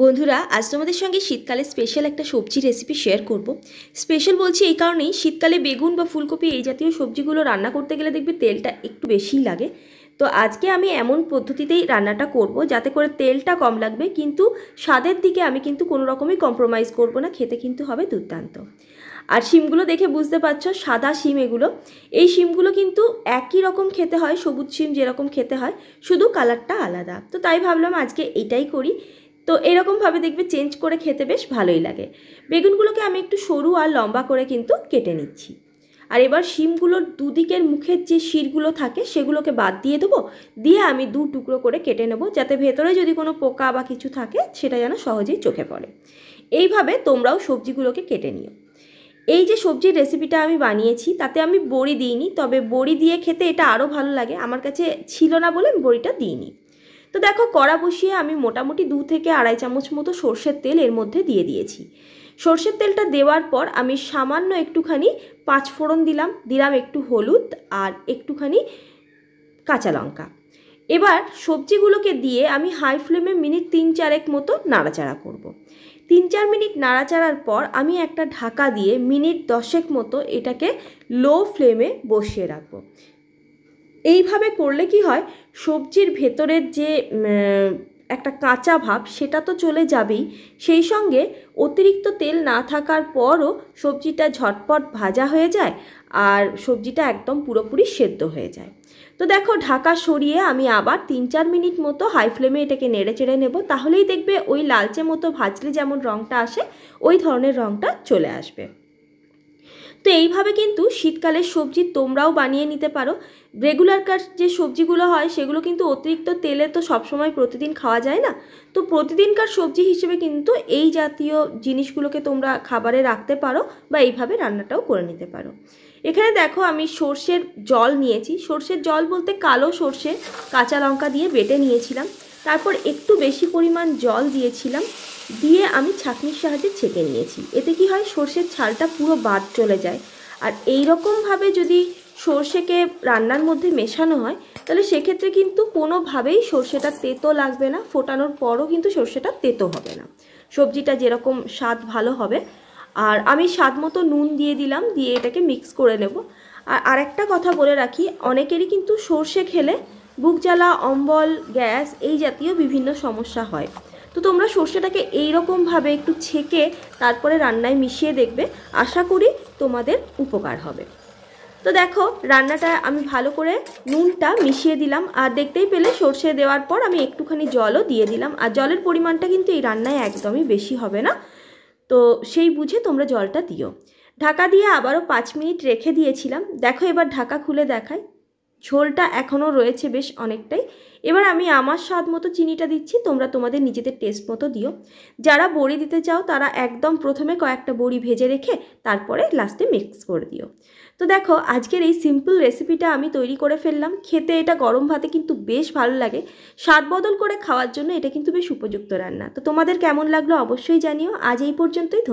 বন্ধুরা আজ তোমাদের সঙ্গে শীতকালে স্পেশাল একটা সবজি রেসিপি শেয়ার করব স্পেশাল বলছি এই কারণেই শীতকালে বেগুন বা ফুলকপি এই জাতীয় সবজিগুলো রান্না করতে গেলে দেখবে তেলটা একটু বেশিই লাগে তো আজকে আমি এমন পদ্ধতিতেই রান্নাটা করব যাতে করে তেলটা কম লাগবে কিন্তু স্বাদের দিকে আমি কিন্তু কোনো রকমই কম্প্রোমাইজ করব না খেতে কিন্তু হবে দুর্দান্ত আর শিমগুলো দেখে বুঝতে পারছো সাদা শিম এগুলো এই শিমগুলো কিন্তু একই রকম খেতে হয় সবুজ শিম যেরকম খেতে হয় শুধু কালারটা আলাদা তো তাই ভাবলাম আজকে এটাই করি তো এরকমভাবে দেখবে চেঞ্জ করে খেতে বেশ ভালোই লাগে বেগুনগুলোকে আমি একটু সরু আর লম্বা করে কিন্তু কেটে নিচ্ছি আর এবার শিমগুলোর দুদিকের মুখের যে শিরগুলো থাকে সেগুলোকে বাদ দিয়ে দেবো দিয়ে আমি দু টুকরো করে কেটে নেবো যাতে ভেতরে যদি কোনো পোকা বা কিছু থাকে সেটা যেন সহজেই চোখে পড়ে এইভাবে তোমরাও সবজিগুলোকে কেটে নিও এই যে সবজির রেসিপিটা আমি বানিয়েছি তাতে আমি বড়ি দিইনি তবে বড়ি দিয়ে খেতে এটা আরও ভালো লাগে আমার কাছে ছিল না বলে আমি বড়িটা দিইনি তো দেখো কড়া বসিয়ে আমি মোটামুটি দু থেকে আড়াই চামচ মতো সর্ষের তেল এর মধ্যে দিয়ে দিয়েছি সর্ষের তেলটা দেওয়ার পর আমি সামান্য একটুখানি পাঁচফোড়ন দিলাম দিলাম একটু হলুদ আর একটুখানি কাঁচা লঙ্কা এবার সবজিগুলোকে দিয়ে আমি হাই ফ্লেমে মিনিট তিন চারেক মতো নাড়াচাড়া করব। তিন চার মিনিট নাড়াচাড়ার পর আমি একটা ঢাকা দিয়ে মিনিট দশেক মতো এটাকে লো ফ্লেমে বসিয়ে রাখবো এইভাবে করলে কি হয় সবজির ভেতরের যে একটা কাঁচা ভাব সেটা তো চলে যাবেই সেই সঙ্গে অতিরিক্ত তেল না থাকার পরও সবজিটা ঝটপট ভাজা হয়ে যায় আর সবজিটা একদম পুরোপুরি সেদ্ধ হয়ে যায় তো দেখো ঢাকা সরিয়ে আমি আবার তিন চার মিনিট মতো হাই ফ্লেমে এটাকে নেড়ে চেড়ে নেব তাহলেই দেখবে ওই লালচে মতো ভাজলে যেমন রঙটা আসে ওই ধরনের রঙটা চলে আসবে তো এইভাবে কিন্তু শীতকালের সবজি তোমরাও বানিয়ে নিতে পারো রেগুলার কাজ যে সবজিগুলো হয় সেগুলো কিন্তু অতিরিক্ত তেলে তো সবসময় প্রতিদিন খাওয়া যায় না তো প্রতিদিনকার সবজি হিসেবে কিন্তু এই জাতীয় জিনিসগুলোকে তোমরা খাবারে রাখতে পারো বা এইভাবে রান্নাটাও করে নিতে পারো এখানে দেখো আমি সর্ষের জল নিয়েছি সর্ষের জল বলতে কালো সর্ষে কাঁচা লঙ্কা দিয়ে বেটে নিয়েছিলাম তারপর একটু বেশি পরিমাণ জল দিয়েছিলাম দিয়ে আমি ছাঁকনির সাহায্যে ছেঁকে নিয়েছি এতে কি হয় সর্ষের ছালটা পুরো বাদ চলে যায় আর এই রকমভাবে যদি সর্ষেকে রান্নার মধ্যে মেশানো হয় তাহলে সেক্ষেত্রে কিন্তু কোনোভাবেই সর্ষেটা তেতো লাগবে না ফোটানোর পরও কিন্তু সর্ষেটা তেতো হবে না সবজিটা যেরকম স্বাদ ভালো হবে আর আমি স্বাদ মতো নুন দিয়ে দিলাম দিয়ে এটাকে মিক্স করে নেব আর আরেকটা কথা বলে রাখি অনেকেরই কিন্তু সর্ষে খেলে বুক জ্বালা অম্বল গ্যাস এই জাতীয় বিভিন্ন সমস্যা হয় তো তোমরা সর্ষেটাকে এইরকমভাবে একটু ছেঁকে তারপরে রান্নায় মিশিয়ে দেখবে আশা করি তোমাদের উপকার হবে তো দেখো রান্নাটা আমি ভালো করে নুনটা মিশিয়ে দিলাম আর দেখতেই পেলে সর্ষে দেওয়ার পর আমি একটুখানি জলও দিয়ে দিলাম আর জলের পরিমাণটা কিন্তু এই রান্নায় একদমই বেশি হবে না তো সেই বুঝে তোমরা জলটা দিও ঢাকা দিয়ে আবারও পাঁচ মিনিট রেখে দিয়েছিলাম দেখো এবার ঢাকা খুলে দেখায় ঝোলটা এখনও রয়েছে বেশ অনেকটাই এবার আমি আমার স্বাদ মতো চিনিটা দিচ্ছি তোমরা তোমাদের নিজেদের টেস্ট মতো দিও যারা বড়ি দিতে চাও তারা একদম প্রথমে কয়েকটা বড়ি ভেজে রেখে তারপরে লাস্টে মিক্স করে দিও তো দেখো আজকের এই সিম্পল রেসিপিটা আমি তৈরি করে ফেললাম খেতে এটা গরম ভাতে কিন্তু বেশ ভালো লাগে স্বাদ বদল করে খাওয়ার জন্য এটা কিন্তু বেশ উপযুক্ত রান্না তো তোমাদের কেমন লাগলো অবশ্যই জানিও আজ এই পর্যন্তই